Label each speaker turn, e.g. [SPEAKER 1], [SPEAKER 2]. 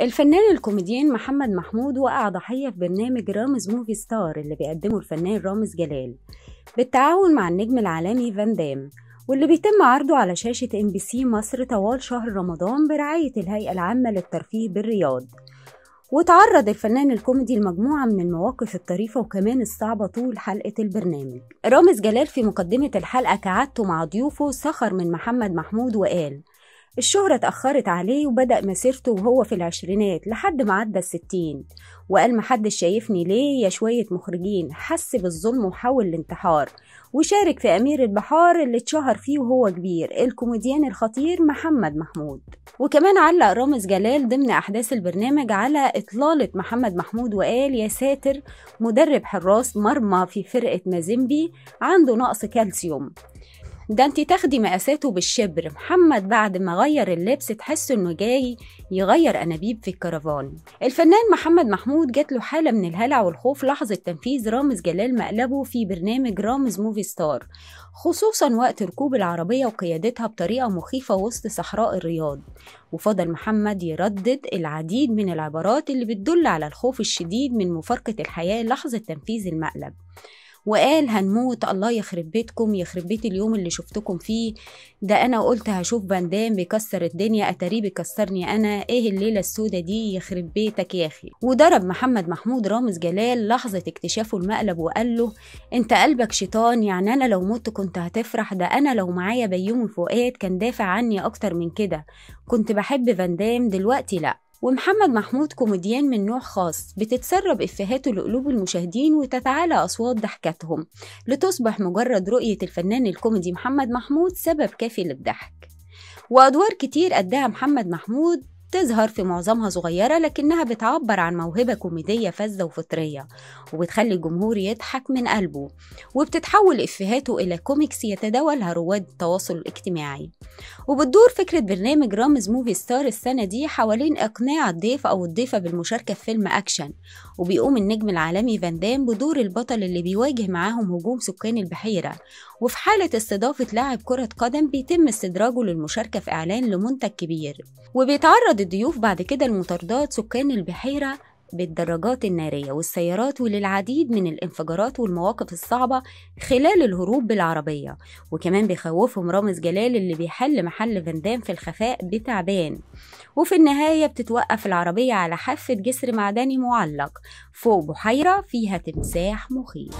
[SPEAKER 1] الفنان الكوميديان محمد محمود وقع ضحية في برنامج رامز موفي ستار اللي بيقدمه الفنان رامز جلال بالتعاون مع النجم العالمي فان دام واللي بيتم عرضه على شاشة ام بي سي مصر طوال شهر رمضان برعاية الهيئة العامة للترفيه بالرياض وتعرض الفنان الكوميدي لمجموعة من المواقف الطريفة وكمان الصعبة طول حلقة البرنامج رامز جلال في مقدمة الحلقة كعادته مع ضيوفه سخر من محمد محمود وقال الشهرة اتأخرت عليه وبدأ مسيرته وهو في العشرينات لحد ما عدى الستين وقال محدش شايفني ليه يا شوية مخرجين حس بالظلم وحاول الانتحار وشارك في أمير البحار اللي اتشهر فيه وهو كبير الكوميديان الخطير محمد محمود وكمان علق رامز جلال ضمن أحداث البرنامج على إطلالة محمد محمود وقال يا ساتر مدرب حراس مرمى في فرقة مازيمبي عنده نقص كالسيوم ده انت تاخدي مقاساته بالشبر محمد بعد ما غير اللبس تحس انه جاي يغير انابيب في الكرفان الفنان محمد محمود جات له حاله من الهلع والخوف لحظه تنفيذ رامز جلال مقلبه في برنامج رامز موفي ستار خصوصا وقت ركوب العربيه وقيادتها بطريقه مخيفه وسط صحراء الرياض وفضل محمد يردد العديد من العبارات اللي بتدل على الخوف الشديد من مفارقه الحياه لحظه تنفيذ المقلب وقال هنموت الله يخرب بيتكم يخرب بيت اليوم اللي شفتكم فيه ده انا قلت هشوف بندام بيكسر الدنيا اتاريه بيكسرني انا ايه الليله السودة دي يخرب بيتك يا اخي وضرب محمد محمود رامز جلال لحظه اكتشافه المقلب وقال له انت قلبك شيطان يعني انا لو مت كنت هتفرح ده انا لو معايا بيومي فؤاد كان دافع عني اكتر من كده كنت بحب فاندام دلوقتي لا ومحمد محمود كوميديان من نوع خاص بتتسرب إفهاته لقلوب المشاهدين وتتعالى أصوات ضحكتهم لتصبح مجرد رؤية الفنان الكوميدي محمد محمود سبب كافي للضحك وأدوار كتير أداها محمد محمود تظهر في معظمها صغيرة لكنها بتعبر عن موهبة كوميدية فذة وفطرية وبتخلي الجمهور يضحك من قلبه وبتتحول إفهاته إلى كوميكس يتداولها رواد التواصل الاجتماعي وبتدور فكرة برنامج رامز موفي ستار السنة دي حوالين إقناع الضيف أو الضيفة بالمشاركة في فيلم أكشن وبيقوم النجم العالمي فاندام بدور البطل اللي بيواجه معاهم هجوم سكان البحيرة وفي حالة استضافة لاعب كرة قدم بيتم استدراجه للمشاركة في إعلان لمنتج كبير وبيتعرض الضيوف بعد كده المطاردات سكان البحيرة بالدراجات النارية والسيارات وللعديد من الانفجارات والمواقف الصعبة خلال الهروب بالعربية وكمان بيخوفهم رامز جلال اللي بيحل محل فندام في الخفاء بتعبان وفي النهاية بتتوقف العربية على حافة جسر معدني معلق فوق بحيرة فيها تمساح مخيف